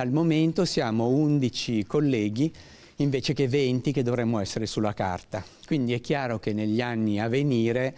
Al momento siamo 11 colleghi invece che 20 che dovremmo essere sulla carta. Quindi è chiaro che negli anni a venire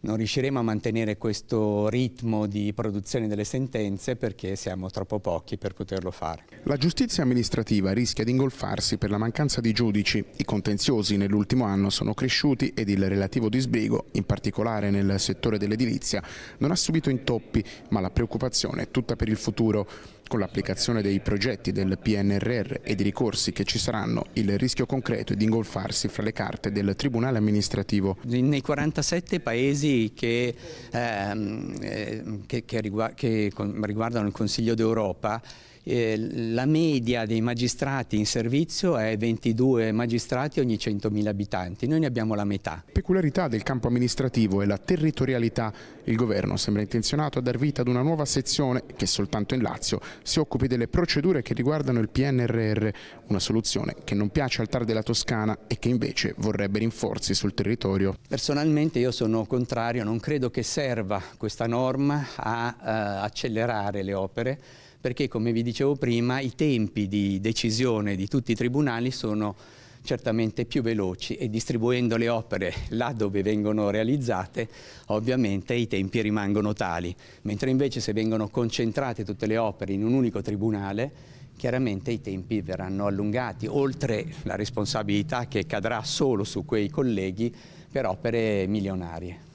non riusciremo a mantenere questo ritmo di produzione delle sentenze perché siamo troppo pochi per poterlo fare. La giustizia amministrativa rischia di ingolfarsi per la mancanza di giudici. I contenziosi nell'ultimo anno sono cresciuti ed il relativo disbrigo, in particolare nel settore dell'edilizia, non ha subito intoppi, ma la preoccupazione è tutta per il futuro. Con l'applicazione dei progetti del PNRR e dei ricorsi che ci saranno, il rischio concreto è di ingolfarsi fra le carte del Tribunale amministrativo. Nei 47 paesi che, ehm, eh, che, che, riguard che riguardano il Consiglio d'Europa eh, la media dei magistrati in servizio è 22 magistrati ogni 100.000 abitanti, noi ne abbiamo la metà. Peculiarità del campo amministrativo e la territorialità, il governo sembra intenzionato a dar vita ad una nuova sezione che soltanto in Lazio si occupi delle procedure che riguardano il PNRR, una soluzione che non piace al TAR della Toscana e che invece vorrebbe rinforzi sul territorio. Personalmente io sono contrario, non credo che serva questa norma a eh, accelerare le opere, perché come vi dicevo prima i tempi di decisione di tutti i tribunali sono certamente più veloci e distribuendo le opere là dove vengono realizzate ovviamente i tempi rimangono tali, mentre invece se vengono concentrate tutte le opere in un unico tribunale chiaramente i tempi verranno allungati, oltre la responsabilità che cadrà solo su quei colleghi per opere milionarie.